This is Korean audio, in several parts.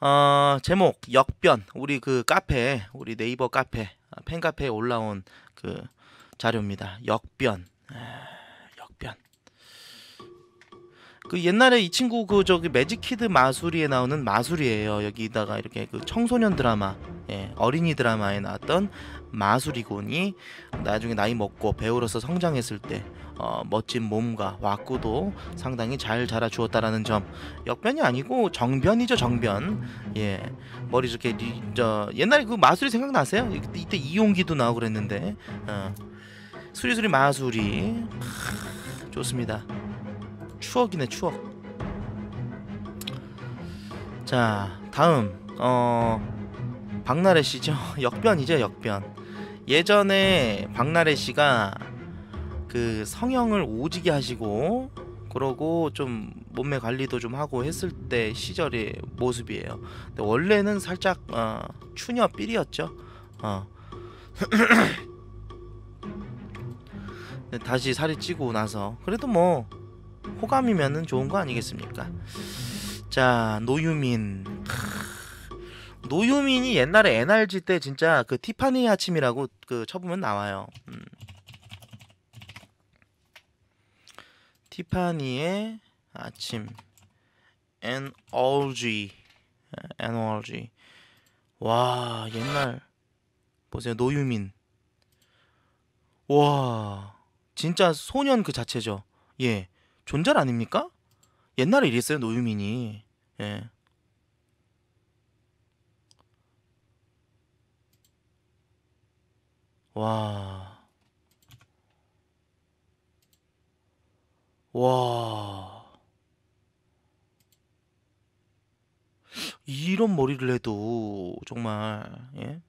어, 제목 역변 우리 그 카페 우리 네이버 카페 아, 팬 카페에 올라온 그 자료입니다. 역변 아, 역변 그 옛날에 이 친구 그 저기 매직키드 마술이에 나오는 마술이에요. 여기다가 이렇게 그 청소년 드라마 예, 어린이 드라마에 나왔던 마술이군이 나중에 나이 먹고 배우로서 성장했을 때 어, 멋진 몸과 와꾸도 상당히 잘 자라 주었다라는 점 역변이 아니고 정변이죠 정변 예 머리 저렇게 리, 저 옛날에 그 마술이 생각나세요 이때 이용기도 나오고 그랬는데 어. 수리수리 마술이 하, 좋습니다 추억이네 추억 자 다음 어 박나래 씨죠 역변이죠 역변 예전에 박나래 씨가 그 성형을 오지게 하시고 그러고 좀 몸매 관리도 좀 하고 했을 때 시절의 모습이에요. 근데 원래는 살짝 어, 추녀 삘이었죠. 어. 다시 살이 찌고 나서 그래도 뭐 호감이면은 좋은 거 아니겠습니까? 자 노유민 노유민이 옛날에 NRG 때 진짜 그 티파니 아침이라고 그 쳐보면 나와요. 음. 티파니의 아침 N O G N O G 와 옛날 보세요 노유민 와 진짜 소년 그 자체죠 예 존잘 아닙니까 옛날에 이랬어요 노유민이 예 와. 와. 이런 머리를 해도 정말 예?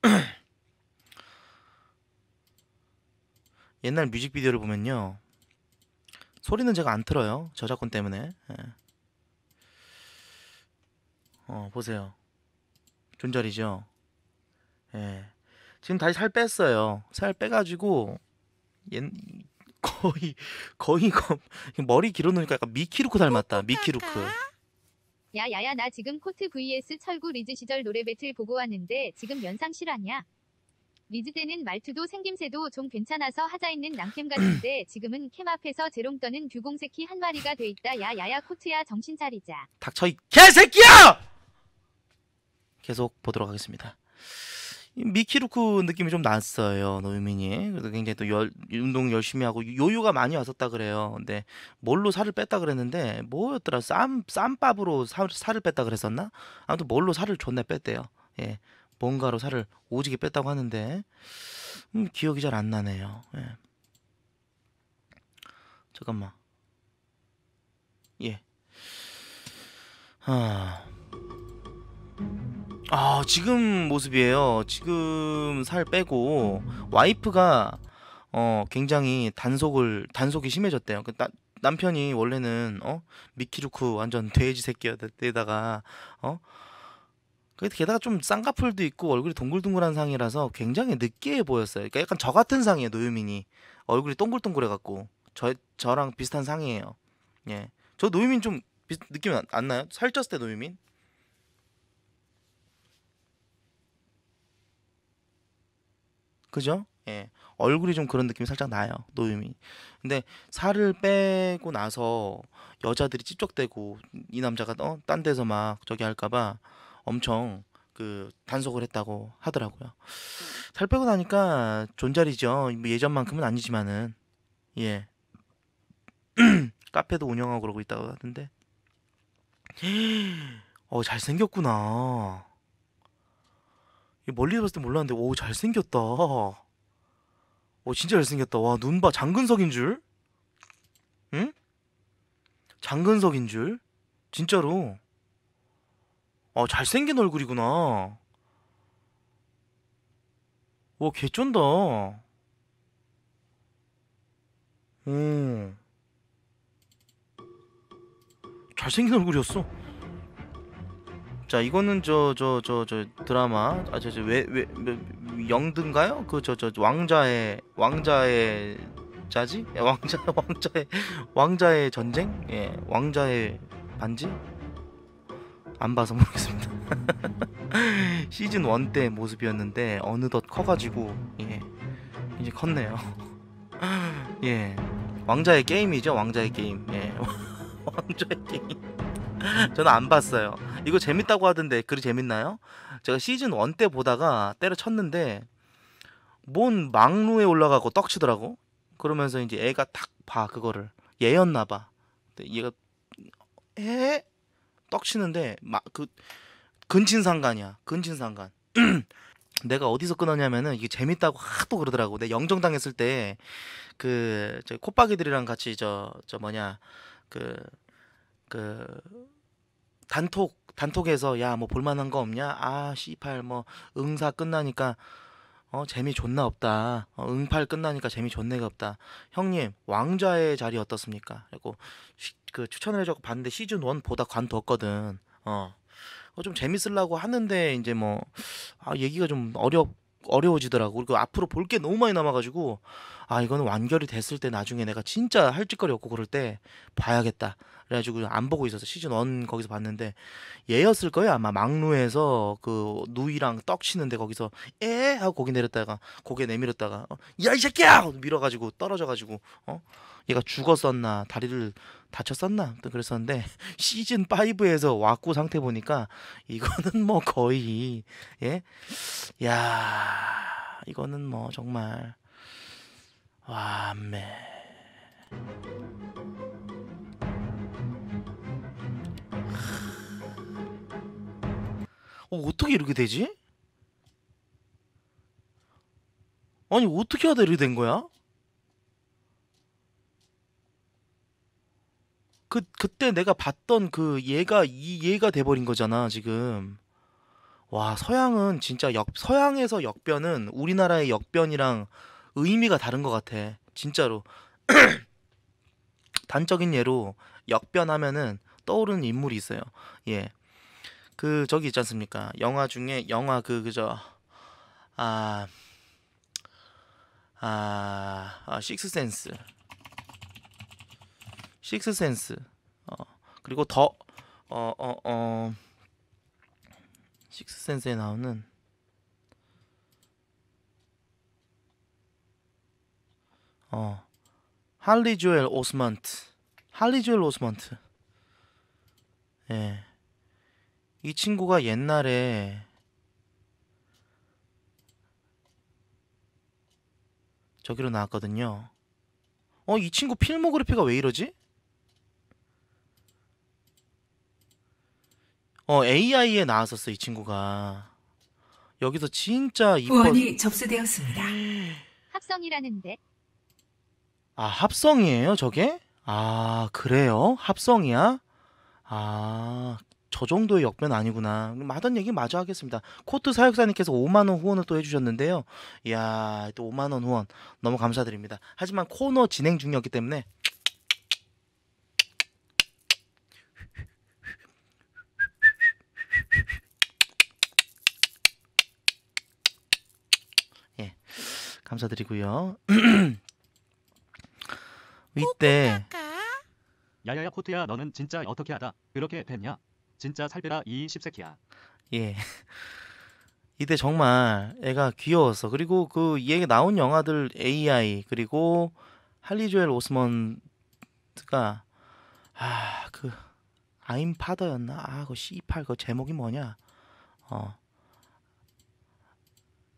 옛날 뮤직비디오를 보면요 소리는 제가 안 틀어요 저작권 때문에 예. 어 보세요 존잘이죠 예. 지금 다시 살 뺐어요 살 빼가지고 옛, 거의 거의 거, 머리 길어놓으니까 약간 미키루크 닮았다. 미키루크. 야야야 나 지금 코트 vs 철구 리즈 시절 노래 배틀 보고 왔는데 지금 연상 실화냐? 리즈 때는 말투도 생김새도 좀 괜찮아서 하자 있는 남캠 같은데 지금은 캠 앞에서 재롱 떠는 규공새끼 한 마리가 돼 있다. 야야야 코트야 정신 차리자. 닥쳐 이 개새끼야! 계속 보도록 하겠습니다. 미키루크 느낌이 좀 났어요 노유민이 그래서 굉장히 또 열, 운동 열심히 하고 요요가 많이 왔었다 그래요 근데 뭘로 살을 뺐다 그랬는데 뭐였더라 쌈 쌈밥으로 살, 살을 뺐다 그랬었나 아무튼 뭘로 살을 존나 뺐대요 예 뭔가로 살을 오지게 뺐다고 하는데 음, 기억이 잘 안 나네요 예 잠깐만 예 아. 아 지금 모습이에요. 지금 살 빼고 와이프가 어 굉장히 단속을 단속이 심해졌대요. 그 나, 남편이 원래는 어 미키루크 완전 돼지 새끼였대다가 어그래 게다가 좀 쌍꺼풀도 있고 얼굴이 동글동글한 상이라서 굉장히 느끼해 보였어요. 그러니까 약간 저 같은 상이에요 노유민이 얼굴이 동글동글해 갖고 저 저랑 비슷한 상이에요. 예, 저 노유민 좀 비, 느낌 안, 안 나요? 살쪘을 때 노유민? 그죠? 예. 얼굴이 좀 그런 느낌이 살짝 나요. 노유미. 근데 살을 빼고 나서 여자들이 찝쩍대고 이 남자가 어, 딴 데서 막 저기 할까 봐 엄청 그 단속을 했다고 하더라고요. 살 빼고 나니까 존잘이죠. 뭐 예전만큼은 아니지만은 예. 카페도 운영하고 그러고 있다고 하던데. 어, 잘생겼구나. 멀리서 봤을 때 몰랐는데 오 잘생겼다 오 진짜 잘생겼다 와 눈봐 장근석인 줄 응? 장근석인 줄 진짜로 아 잘생긴 얼굴이구나 와 개쩐다 오 잘생긴 얼굴이었어 자 이거는 저 저 저 저 드라마 아 저 저 왜왜 뭐, 영등가요? 그 저 저 왕자의 왕자의 자지? 왕자 왕자의 왕자의 전쟁? 예 왕자의 반지? 안 봐서 모르겠습니다. 시즌 1 때 모습이었는데 어느덧 커가지고 예 이제 컸네요. 예 왕자의 게임이죠 왕자의 게임 예 왕자의 게임. 저는 안 봤어요. 이거 재밌다고 하던데 글이 재밌나요? 제가 시즌 1 때 보다가 때려쳤는데 뭔망루에 올라가고 떡치더라고. 그러면서 이제 애가 딱 봐 그거를 얘였나 봐. 근데 얘가 에 떡치는데 막 그 근친상간이야. 근친상간. 내가 어디서 끊었냐면은 이게 재밌다고 하도 그러더라고. 내 영정 당했을 때 그저 콧바기들이랑 같이 저 저 뭐냐 그그 그, 그 단톡 단톡에서 야 뭐 볼만한 거 없냐? 아 씨팔 뭐 응사 끝나니까 어 재미 존나 없다. 어, 응팔 끝나니까 재미 존내가 없다. 형님 왕좌의 자리 어떻습니까? 그리고 시, 그 추천을 해줘서 봤는데 시즌 1보다 관뒀거든. 어. 어, 좀 재밌으려고 하는데 이제 뭐 아, 얘기가 좀 어려 어려워지더라고. 그리고 앞으로 볼 게 너무 많이 남아가지고 아 이거는 완결이 됐을 때 나중에 내가 진짜 할 짓거리 없고 그럴 때 봐야겠다. 그래가지고 안 보고 있어서 시즌 1 거기서 봤는데 얘였을 거예요 아마 막루에서 그 누이랑 떡 치는데 거기서 에 하고 고개 내렸다가 고개 내밀었다가 어, 야이 새끼야 하고 밀어가지고 떨어져가지고 어 얘가 죽었었나 다리를 다쳤었나 아튼 그랬었는데 시즌 5에서 왔고 상태 보니까 이거는 뭐 거의 예 야 이거는 뭐 정말 와멘 어, 어떻게 이렇게 되지? 아니 어떻게 하다 이렇게 된 거야? 그 그때 내가 봤던 그 얘가 이 얘가 돼버린 거잖아 지금. 와 서양은 진짜 역 서양에서 역변은 우리나라의 역변이랑 의미가 다른 것 같아. 진짜로. 단적인 예로 역변하면은 떠오르는 인물이 있어요. 예. 그 저기 있지 않습니까? 영화 중에 영화 그 그저 아 아, 아 식스센스. 식스센스. 어. 그리고 더 어 어어 식스센스에 어, 어, 나오는 어 할리 조엘 오스먼트 할리 조엘 오스먼트 예. 이 친구가 옛날에 저기로 나왔거든요 어이 친구 필모그래피가 왜 이러지? 어 AI에 나왔었어 이 친구가 여기서 진짜 이권 후원이 접수되었습니다. 합성이라는데 아, 합성이에요, 저게? 아, 그래요? 합성이야? 아, 저 정도의 역변 아니구나. 마던 얘기 마저 하겠습니다. 코트 사역사님께서 5만원 후원을 또 해주셨는데요. 이야, 또 5만원 후원. 너무 감사드립니다. 하지만 코너 진행 중이었기 때문에. 예. 감사드리고요. 이때 뭐 야야야 코트야 너는 진짜 어떻게 하다 그렇게 됐냐? 진짜 살 빼라 이 십새끼야. 예. 이때 정말 애가 귀여웠어. 그리고 그 얘기 나온 영화들 AI 그리고 할리 조엘 오스먼트가 아 그 아임 파더였나? 아그 C8 그 제목이 뭐냐? 어.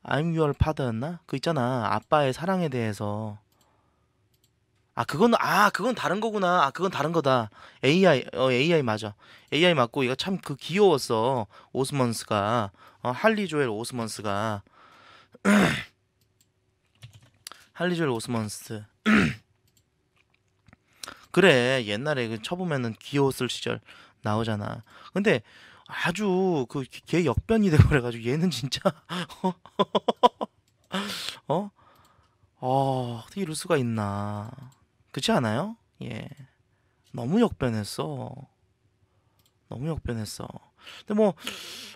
아임 유얼 파더였나? 그 있잖아. 아빠의 사랑에 대해서 아 그건 아 그건 다른 거구나 아 그건 다른 거다 AI 어 AI 맞아 AI 맞고 이거 참 그 귀여웠어 오스먼스가 어, 할리 조엘 오스먼스가 할리 조엘 오스먼스 그래 옛날에 그 쳐보면은 귀여웠을 시절 나오잖아 근데 아주 그걔 역변이 돼버려가지고 얘는 진짜 어? 어? 아, 어떻게 이럴 수가 있나 그렇지 않아요? 예. 너무 역변했어. 너무 역변했어. 근데 뭐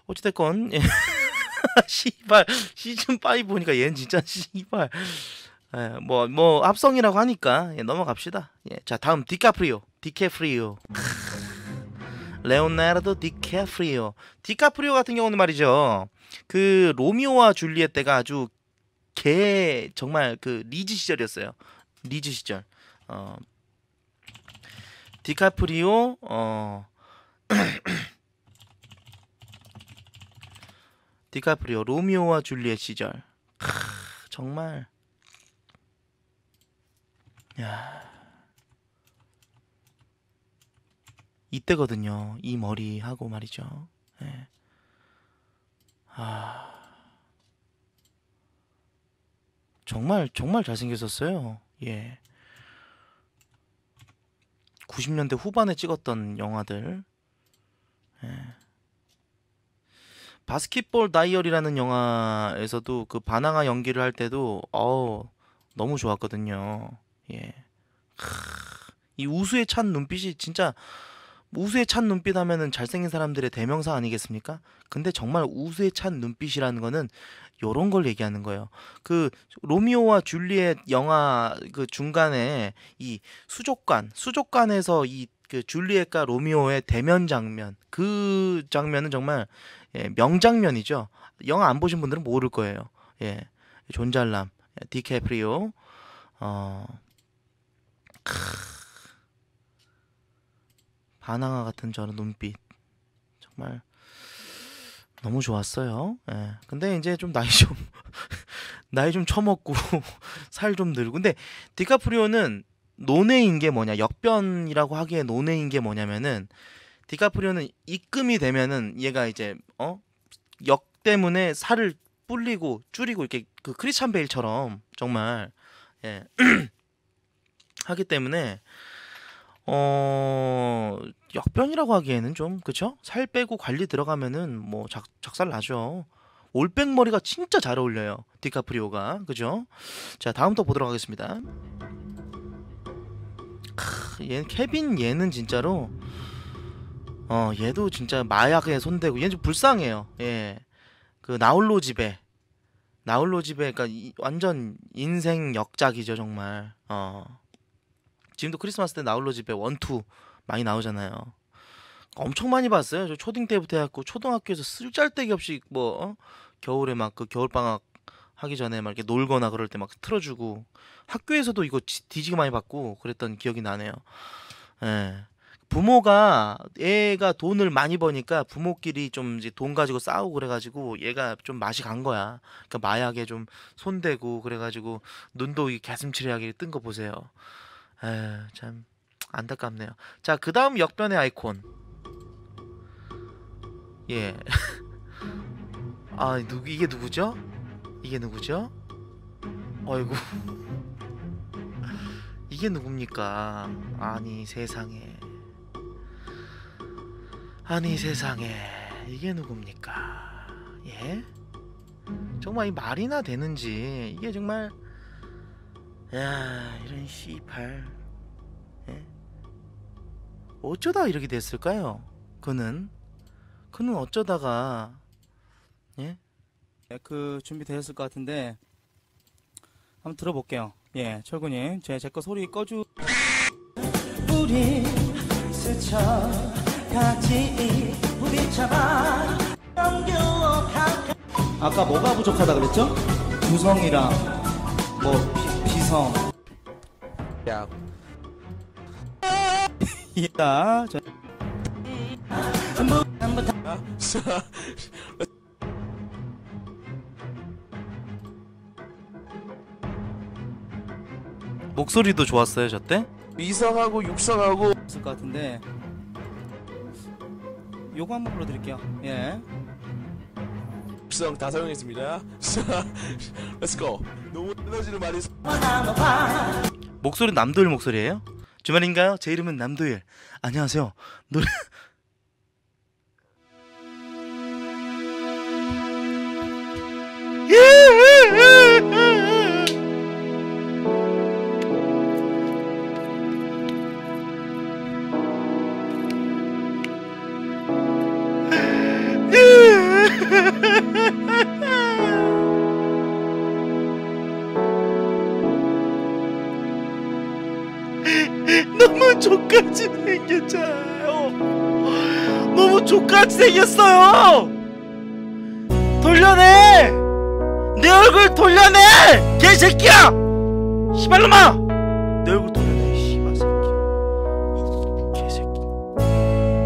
어찌됐건 예. 씨발 시즌 5 보니까 얘는 진짜 시발 뭐뭐 예, 뭐 합성이라고 하니까 예, 넘어갑시다. 예. 자 다음 디카프리오 디케프리오 레오나르도 디카프리오 디카프리오 같은 경우는 말이죠. 그 로미오와 줄리엣 때가 아주 개 정말 그 리즈 시절이었어요. 리즈 시절. 어, 디카프리오 어 디카프리오 로미오와 줄리엣 시절 크, 정말 야 이때거든요 이 머리 하고 말이죠 네. 아 정말 정말 잘생겼었어요 예. 90년대 후반에 찍었던 영화들. 예. 바스킷볼 다이얼이라는 영화에서도 그 바나가 연기를 할 때도 어 너무 좋았거든요. 예. 크, 이 우수에 찬 눈빛이 진짜 우수에 찬 눈빛 하면은 잘생긴 사람들의 대명사 아니겠습니까? 근데 정말 우수에 찬 눈빛이라는 거는 요런 걸 얘기하는 거예요. 그 로미오와 줄리엣 영화 그 중간에 이 수족관, 수족관에서 이 그 줄리엣과 로미오의 대면 장면, 그 장면은 정말 예, 명장면이죠. 영화 안 보신 분들은 모를 거예요. 예. 존잘람, 예, 디캐프리오, 어, 크... 반항아 같은 저런 눈빛 정말 너무 좋았어요. 예. 근데 이제 좀 나이 좀 나이 좀 처먹고 살 좀 늘고 근데 디카프리오는 논외인 게 뭐냐 역변이라고 하기에 논외인 게 뭐냐면은 디카프리오는 입금이 되면은 얘가 이제 어역 때문에 살을 불리고 줄이고 이렇게 그 크리스찬 베일처럼 정말 예 하기 때문에 어 역변이라고 하기에는 좀 그쵸? 살 빼고 관리 들어가면은 뭐 작, 작살 나죠. 올백 머리가 진짜 잘 어울려요. 디카프리오가 그죠? 자 다음 또 보도록 하겠습니다. 크, 얘 케빈 얘는 진짜로 어 얘도 진짜 마약에 손대고 얘는 좀 불쌍해요. 예, 그 나홀로 집에 나홀로 집에 그니까 완전 인생 역작이죠 정말. 어. 지금도 크리스마스 때 나홀로 집에 원투 많이 나오잖아요. 엄청 많이 봤어요. 저 초딩 때부터 해갖고 초등학교에서 쓸잘데기 없이 뭐 어? 겨울에 막 그 겨울 방학 하기 전에 막 이렇게 놀거나 그럴 때 막 틀어주고 학교에서도 이거 뒤지게 많이 받고 그랬던 기억이 나네요. 예. 부모가 애가 돈을 많이 버니까 부모끼리 좀 이제 돈 가지고 싸우고 그래가지고 얘가 좀 맛이 간 거야. 그러니까 마약에 좀 손대고 그래가지고 눈도 이가슴츠레하게뜬 거 보세요. 참 안타깝네요. 자, 그 다음 역변의 아이콘. 예. 아, 누, 이게 누구죠? 이게 누구죠? 아이고. 이게 누굽니까? 아니, 세상에. 아니, 세상에. 이게 누굽니까? 예? 정말 이 말이나 되는지 이게 정말 야 이런 씨발 예? 어쩌다 이렇게 됐을까요? 그는 그는 어쩌다가 예? 예, 그 준비되었을 것 같은데 한번 들어볼게요. 예, 철구님, 제제 거 소리 꺼주. 우리 스쳐 같이 부딪혀봐 아까 뭐가 부족하다 그랬죠? 구성이랑 뭐성 야. 있다. 저... 목소리도 좋았어요 저 때? 이성하고 육성하고 있을 것 같은데 요거 한번 불러드릴게요 예 독성 다 사용했습니다. 렛츠고. 너무 에너지를 많이. 목소리 남도일 목소리예요? 주말인가요? 제 이름은 남도일. 안녕하세요. 노래 족같이 생겼잖아요. 너무 족같이 생겼어요. 돌려내. 내 얼굴 돌려내. 개새끼야. 시발놈아. 내 얼굴 돌려내. 시발 새끼. 개새끼.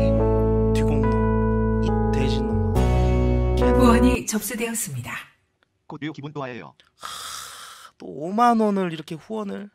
이 뒤공놈. 이돼지놈 후원이 접수되었습니다. 꽃류 기분 좋아해요. 하, 또 5만 원을 이렇게 후원을.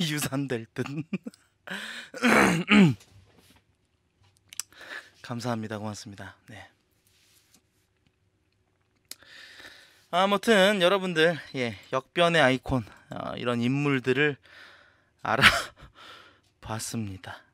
유산될 듯. 감사합니다. 고맙습니다. 네. 아무튼 여러분들 예, 역변의 아이콘 어, 이런 인물들을 알아봤습니다.